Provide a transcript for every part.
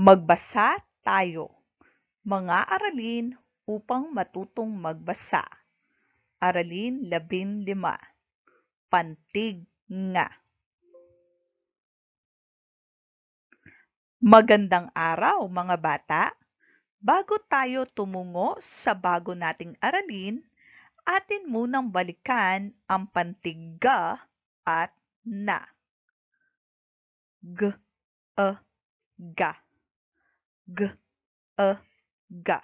Magbasa tayo. Mga aralin upang matutong magbasa. Aralin 15. Pantig nga. Magandang araw mga bata! Bago tayo tumungo sa bago nating aralin, atin munang balikan ang pantig ga at na. G, e, ga g, e, ga.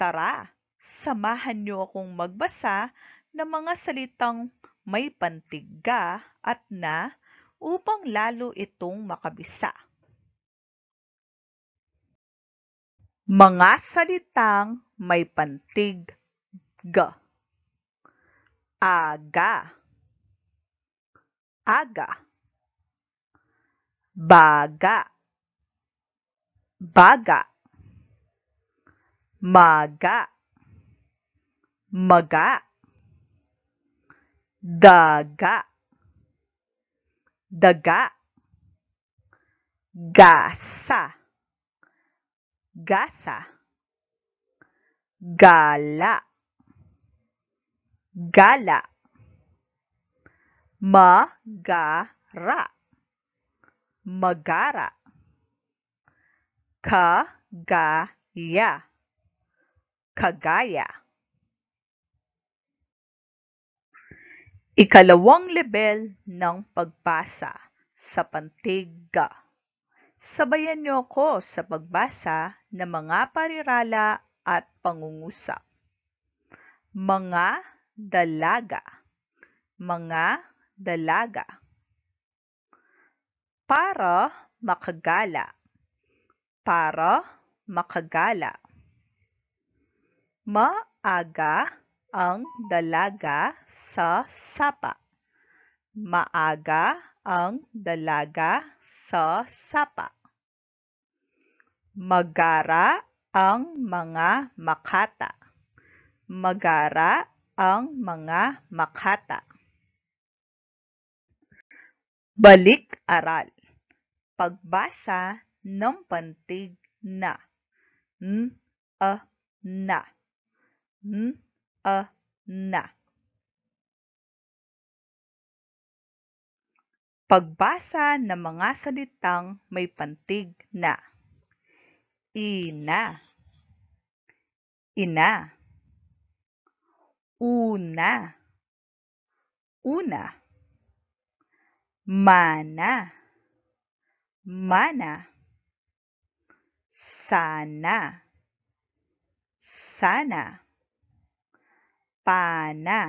Tara, samahan niyo akong magbasa ng mga salitang may pantig at na upang lalo itong makabisa. Mga salitang may pantig ga. Aga. Aga. Baga baga maga maga daga daga gasa gasa gala gala magara magara Kagaya. Kagaya. Ikalawang level ng pagbasa sa pantiga. Sabayan niyo ako sa pagbasa ng mga parirala at pangungusap. Mga dalaga. Mga dalaga. Para makagala para makagala. Maaga ang dalaga sa sapa. Maaga ang dalaga sa sapa. Magara ang mga makata. Magara ang mga makata. Balik aral. Pagbasa ng pantig na. N, a, na. N, a, na. Pagbasa ng mga salitang may pantig na. Ina. Ina. Una. Una. Mana. Mana sana sana pana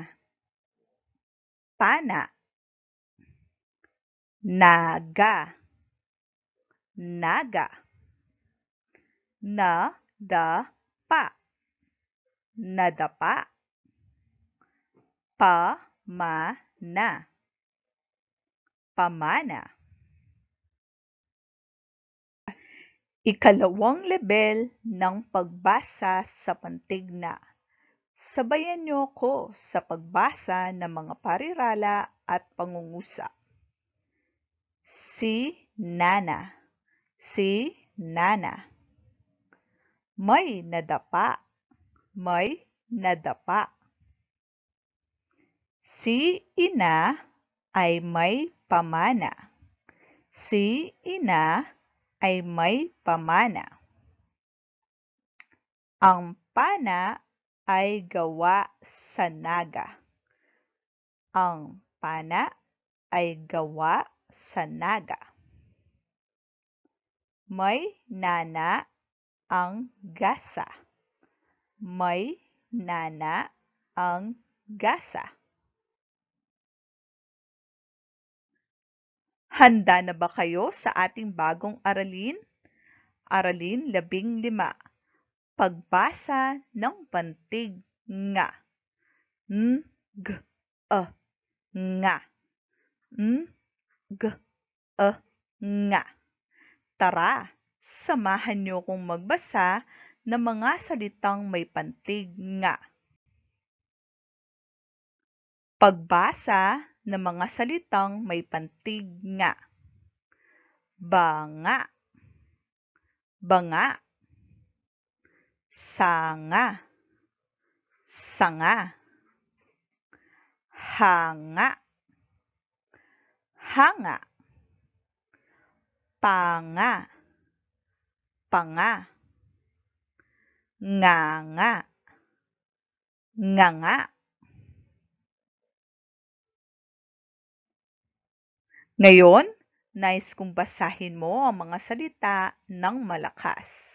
pana naga naga na da pa nadapa pamana pamana Ikalawang lebel ng pagbasa sa pantigna. Sabayan niyo ako sa pagbasa ng mga parirala at pangungusap. Si Nana. Si Nana. May nadapa. May nadapa. Si Ina ay may pamana. Si Ina ay may pamana. Ang pana ay gawa sa naga. Ang pana ay gawa sa naga. May nana ang gasa. May nana ang gasa. Handa na ba kayo sa ating bagong aralin? Aralin 15. Pagbasa ng pantig nga. Ng, a e, nga. Ng, a e, nga. Tara, samahan niyo kong magbasa ng mga salitang may pantig nga. Pagbasa na mga salitang may pantig nga. Banga, banga, sanga, sanga, hanga, hanga, panga, panga, Nganga. Nganga. nga. Ngayon, nais nice kong basahin mo ang mga salita ng malakas.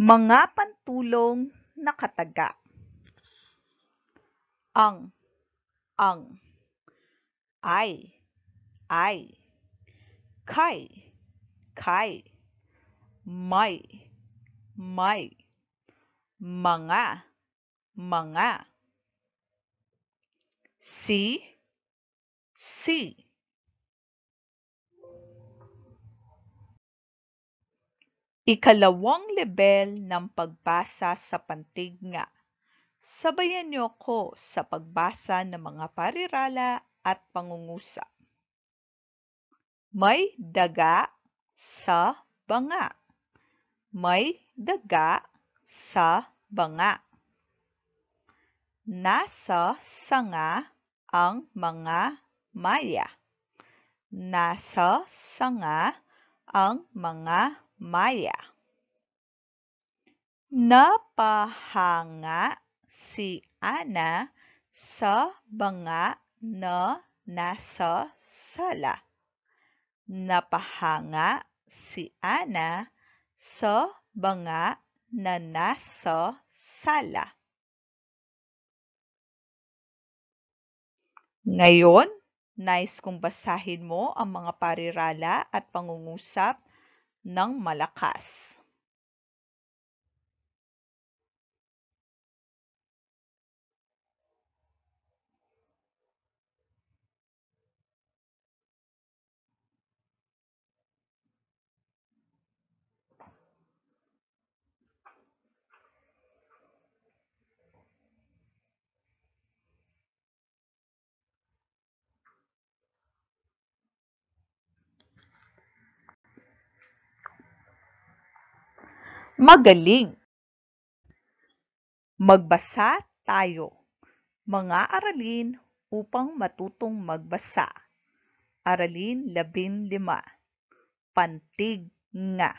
Mga pantulong nakataga. Ang, ang. Ay, ay. Kay, kay. May, may. Mga, mga. Si, See. Ikalawang lebel ng pagbasa sa pantig Sabayan niyo ko sa pagbasa ng mga parirala at pangungusap. May daga sa banga. May daga sa banga. Nasa sanga ang mga maya. Nasa sanga ang mga Maya. Napahanga si Ana sa banga na nasa sala. Napahanga si Ana sa banga na nasa sala. Ngayon, nais kong basahin mo ang mga parirala at pangungusap ng malakas. Magaling! Magbasa tayo. Mga aralin upang matutong magbasa. Aralin labin lima. Pantig nga.